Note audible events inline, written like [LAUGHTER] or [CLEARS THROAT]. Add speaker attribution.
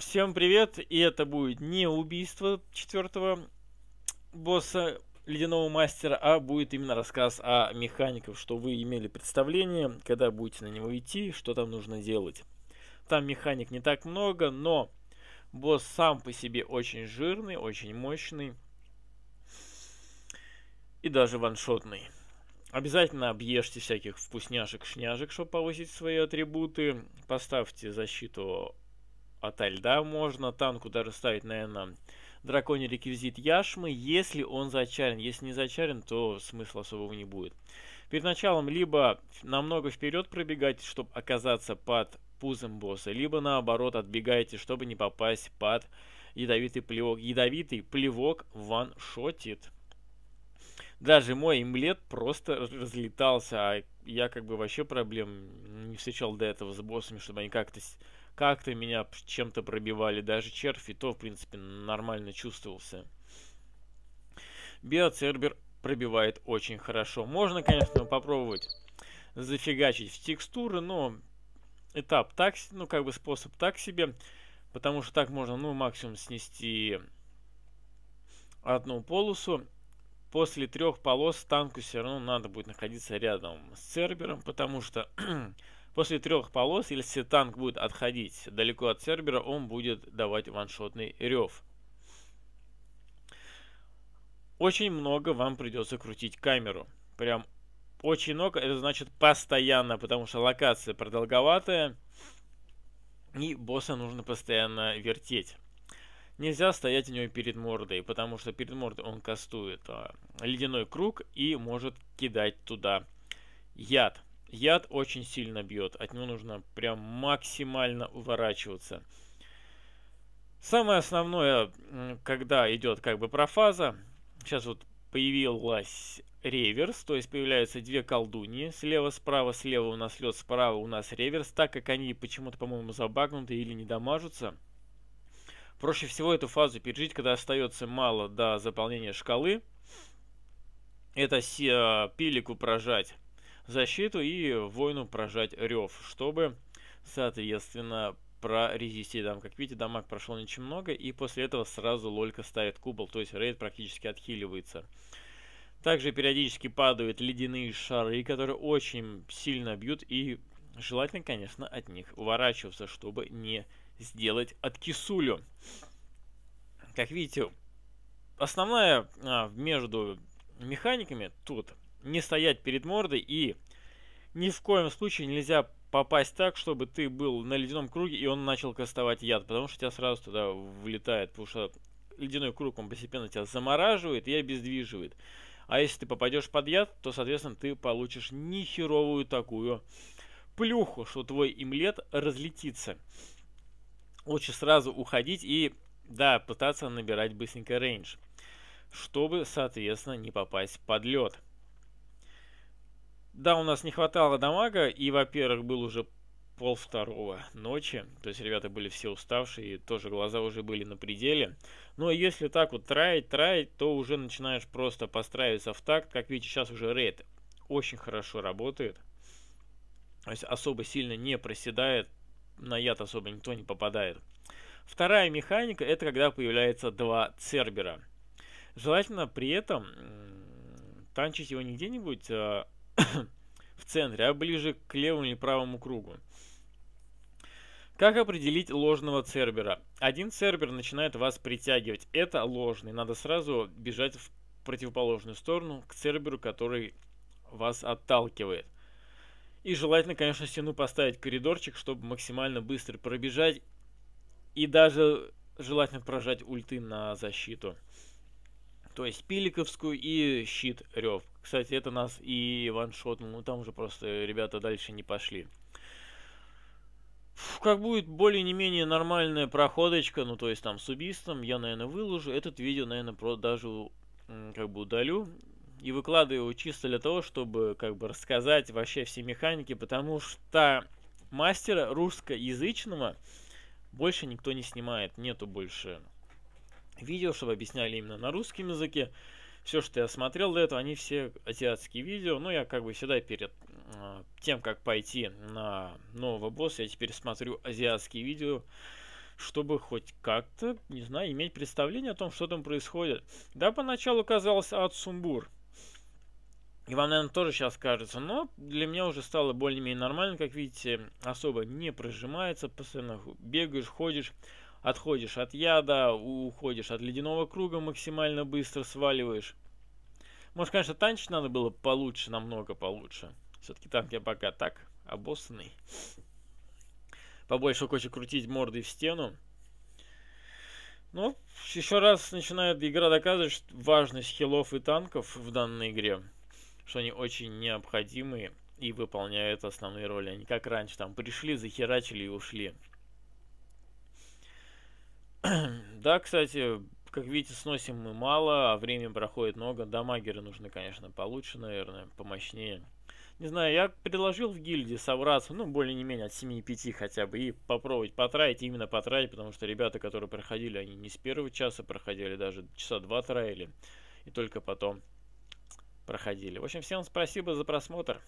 Speaker 1: Всем привет, и это будет не убийство четвертого босса ледяного мастера, а будет именно рассказ о механиках, что вы имели представление, когда будете на него идти, что там нужно делать. Там механик не так много, но босс сам по себе очень жирный, очень мощный и даже ваншотный. Обязательно объешьте всяких вкусняшек-шняшек, чтобы повысить свои атрибуты. Поставьте защиту ото льда можно. Танку даже ставить, наверное, драконий реквизит яшмы, если он зачарен. Если не зачарен, то смысла особого не будет. Перед началом либо намного вперед пробегайте, чтобы оказаться под пузом босса, либо наоборот отбегайте, чтобы не попасть под ядовитый плевок. Ядовитый плевок ваншотит. Даже мой имлет просто разлетался, а я как бы вообще проблем не встречал до этого с боссами, чтобы они как-то как-то меня чем-то пробивали, даже червь, и то, в принципе, нормально чувствовался. Биоцербер пробивает очень хорошо. Можно, конечно, попробовать зафигачить в текстуры, но этап так, ну, как бы способ так себе, потому что так можно, ну, максимум снести одну полосу. После трех полос танку все равно надо будет находиться рядом с сербером, потому что [CLEARS THROAT] После трех полос, если танк будет отходить далеко от Сербера, он будет давать ваншотный рев. Очень много вам придется крутить камеру. Прям очень много, это значит постоянно, потому что локация продолговатая. И босса нужно постоянно вертеть. Нельзя стоять у него перед мордой, потому что перед мордой он кастует а, ледяной круг и может кидать туда яд. Яд очень сильно бьет, от него нужно прям максимально уворачиваться. Самое основное, когда идет как бы профаза, сейчас вот появилась реверс, то есть появляются две колдуньи, слева-справа, слева у нас лед, справа у нас реверс, так как они почему-то, по-моему, забагнуты или не дамажатся. Проще всего эту фазу пережить, когда остается мало до заполнения шкалы. Это а, пилику прожать защиту и воину прожать рев, чтобы, соответственно, прорезистить дам. Как видите, дамаг прошел ничем много, и после этого сразу лолька ставит кубол, то есть рейд практически отхиливается. Также периодически падают ледяные шары, которые очень сильно бьют, и желательно, конечно, от них уворачиваться, чтобы не сделать от кисулю. Как видите, основная а, между механиками тут не стоять перед мордой и ни в коем случае нельзя попасть так, чтобы ты был на ледяном круге и он начал кастовать яд, потому что тебя сразу туда влетает, потому что ледяной круг, он постепенно тебя замораживает и обездвиживает. А если ты попадешь под яд, то, соответственно, ты получишь нехеровую такую плюху, что твой имлет разлетится. Лучше сразу уходить и, да, пытаться набирать быстренько рейндж, чтобы, соответственно, не попасть под лед. Да, у нас не хватало дамага, и, во-первых, был уже пол второго ночи, то есть ребята были все уставшие, тоже глаза уже были на пределе. Но ну, а если так вот траить, траить, то уже начинаешь просто постраиваться в такт, как видите, сейчас уже рейд очень хорошо работает, то есть особо сильно не проседает, на яд особо никто не попадает. Вторая механика это когда появляется два цербера. Желательно при этом танчить его не где-нибудь, в центре, а ближе к левому или правому кругу. Как определить ложного цербера? Один цербер начинает вас притягивать. Это ложный. Надо сразу бежать в противоположную сторону, к церберу, который вас отталкивает. И желательно, конечно, стену поставить коридорчик, чтобы максимально быстро пробежать. И даже желательно прожать ульты на защиту. То есть Пиликовскую и щит Рев. Кстати, это нас и ваншотнул, но там уже просто ребята дальше не пошли. Фу, как будет более не менее нормальная проходочка, ну то есть там с убийством, я, наверное, выложу. Этот видео, наверное, про даже как бы удалю. И выкладываю чисто для того, чтобы как бы рассказать вообще все механики, потому что мастера русскоязычного больше никто не снимает, нету больше видео, чтобы объясняли именно на русском языке. Все, что я смотрел до этого, они все азиатские видео. Но ну, я как бы всегда перед э, тем, как пойти на нового босса, я теперь смотрю азиатские видео, чтобы хоть как-то, не знаю, иметь представление о том, что там происходит. Да, поначалу казалось ад сумбур. И вам, наверное, тоже сейчас кажется, но для меня уже стало более-менее нормально, как видите, особо не прожимается, постоянно бегаешь, ходишь, отходишь от яда, уходишь от ледяного круга максимально быстро, сваливаешь. Может, конечно, танчить надо было получше, намного получше. Все-таки танк я пока так, обоссанный. Побольше хочет крутить мордой в стену. Ну, еще раз начинает игра доказывать важность хилов и танков в данной игре. Что они очень необходимые и выполняют основные роли. Они как раньше там пришли, захерачили и ушли. [CLEARS THROAT] да, кстати, как видите, сносим мы мало, а времени проходит много. Дамагеры нужны, конечно, получше, наверное, помощнее. Не знаю, я предложил в гильдии собраться, ну, более менее, от 7-5 хотя бы, и попробовать потратить, именно потратить, потому что ребята, которые проходили, они не с первого часа проходили, даже часа два траили, и только потом проходили. В общем, всем спасибо за просмотр.